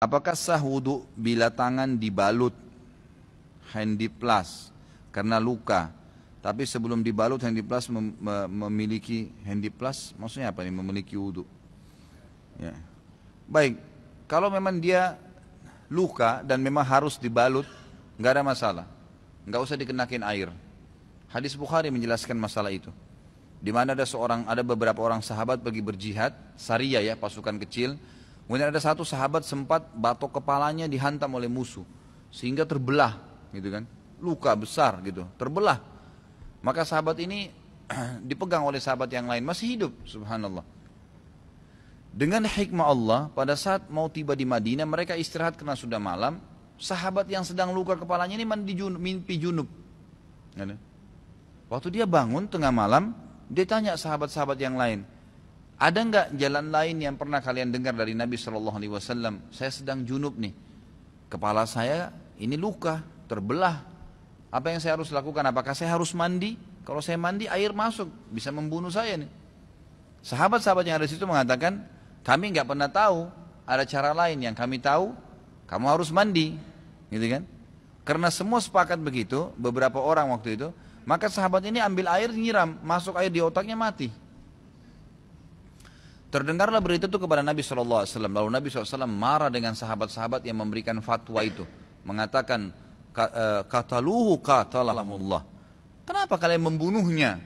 Apakah sah wudhu bila tangan dibalut handiplas karena luka? Tapi sebelum dibalut handiplas mem memiliki handiplas, maksudnya apa nih memiliki wudhu? Ya. Baik, kalau memang dia luka dan memang harus dibalut, nggak ada masalah, nggak usah dikenakin air. Hadis Bukhari menjelaskan masalah itu. Di mana ada seorang, ada beberapa orang sahabat pergi berjihad, saria ya pasukan kecil, Kemudian ada satu sahabat sempat batok kepalanya dihantam oleh musuh sehingga terbelah gitu kan. Luka besar gitu, terbelah. Maka sahabat ini dipegang oleh sahabat yang lain masih hidup subhanallah. Dengan hikmah Allah pada saat mau tiba di Madinah mereka istirahat karena sudah malam. Sahabat yang sedang luka kepalanya ini mandi junub, mimpi junub. Gitu. Waktu dia bangun tengah malam, dia tanya sahabat-sahabat yang lain, ada nggak jalan lain yang pernah kalian dengar dari Nabi Shallallahu Alaihi Wasallam? Saya sedang junub nih, kepala saya ini luka, terbelah. Apa yang saya harus lakukan? Apakah saya harus mandi? Kalau saya mandi air masuk bisa membunuh saya nih. Sahabat-sahabat yang ada di situ mengatakan, kami nggak pernah tahu ada cara lain yang kami tahu. Kamu harus mandi, gitu kan? Karena semua sepakat begitu, beberapa orang waktu itu, maka sahabat ini ambil air nyiram, masuk air di otaknya mati. Terdengarlah berita itu kepada Nabi SAW. Lalu Nabi SAW marah dengan sahabat-sahabat yang memberikan fatwa itu. Mengatakan, kataluhu e, katalahumullah. Kenapa kalian membunuhnya?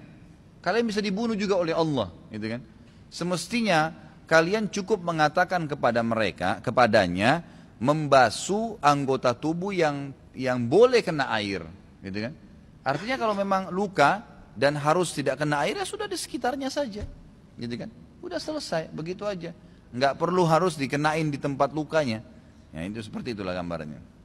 Kalian bisa dibunuh juga oleh Allah. Gitu kan? Semestinya kalian cukup mengatakan kepada mereka, kepadanya, membasuh anggota tubuh yang yang boleh kena air. Gitu kan? Artinya kalau memang luka dan harus tidak kena air, ya sudah di sekitarnya saja. Gitu kan? Udah selesai, begitu aja. Nggak perlu harus dikenain di tempat lukanya. Ya itu seperti itulah gambarannya.